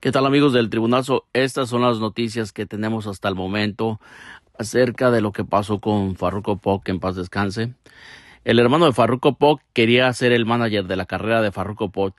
¿Qué tal amigos del Tribunazo? Estas son las noticias que tenemos hasta el momento acerca de lo que pasó con Farruko Pop, en paz descanse. El hermano de Farruko Pop quería ser el manager de la carrera de Farruko Pop,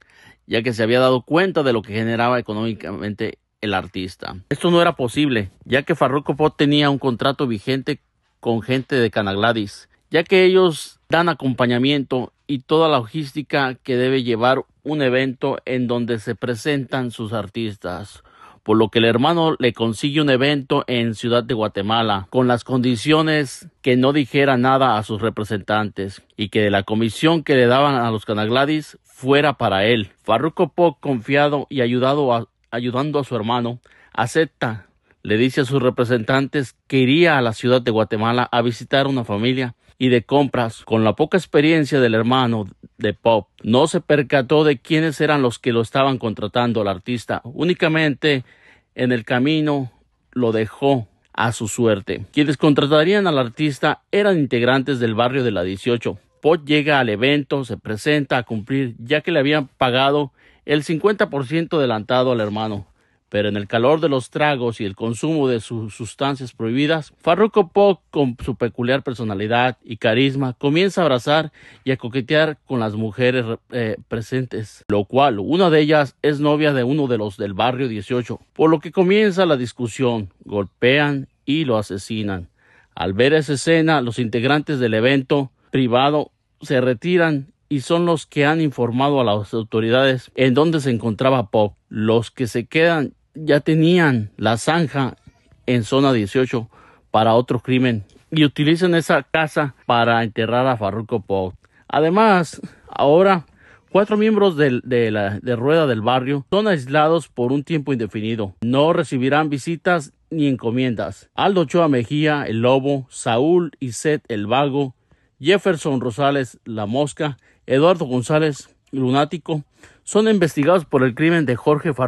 ya que se había dado cuenta de lo que generaba económicamente el artista. Esto no era posible, ya que Farruko Pop tenía un contrato vigente con gente de Canagladis ya que ellos dan acompañamiento y toda la logística que debe llevar un evento en donde se presentan sus artistas por lo que el hermano le consigue un evento en Ciudad de Guatemala, con las condiciones que no dijera nada a sus representantes y que de la comisión que le daban a los Canagladis fuera para él. Farruko Pop, confiado y ayudado ayudando a su hermano, acepta le dice a sus representantes que iría a la ciudad de Guatemala a visitar una familia y de compras. Con la poca experiencia del hermano de Pop, no se percató de quiénes eran los que lo estaban contratando al artista. Únicamente en el camino lo dejó a su suerte. Quienes contratarían al artista eran integrantes del barrio de la 18. Pop llega al evento, se presenta a cumplir, ya que le habían pagado el 50% adelantado al hermano pero en el calor de los tragos y el consumo de sus sustancias prohibidas, Farruko Pop, con su peculiar personalidad y carisma, comienza a abrazar y a coquetear con las mujeres eh, presentes, lo cual una de ellas es novia de uno de los del barrio 18, por lo que comienza la discusión, golpean y lo asesinan. Al ver esa escena, los integrantes del evento privado se retiran y son los que han informado a las autoridades en dónde se encontraba Pop. Los que se quedan ya tenían la zanja en zona 18 para otro crimen y utilizan esa casa para enterrar a Farruko Pop. Además, ahora cuatro miembros de, la rueda del barrio son aislados por un tiempo indefinido. No recibirán visitas ni encomiendas. Aldo Choa Mejía, el Lobo, Saúl y Seth el Vago, Jefferson Rosales, la Mosca, Eduardo González, Lunático, son investigados por el crimen de Jorge Farruko.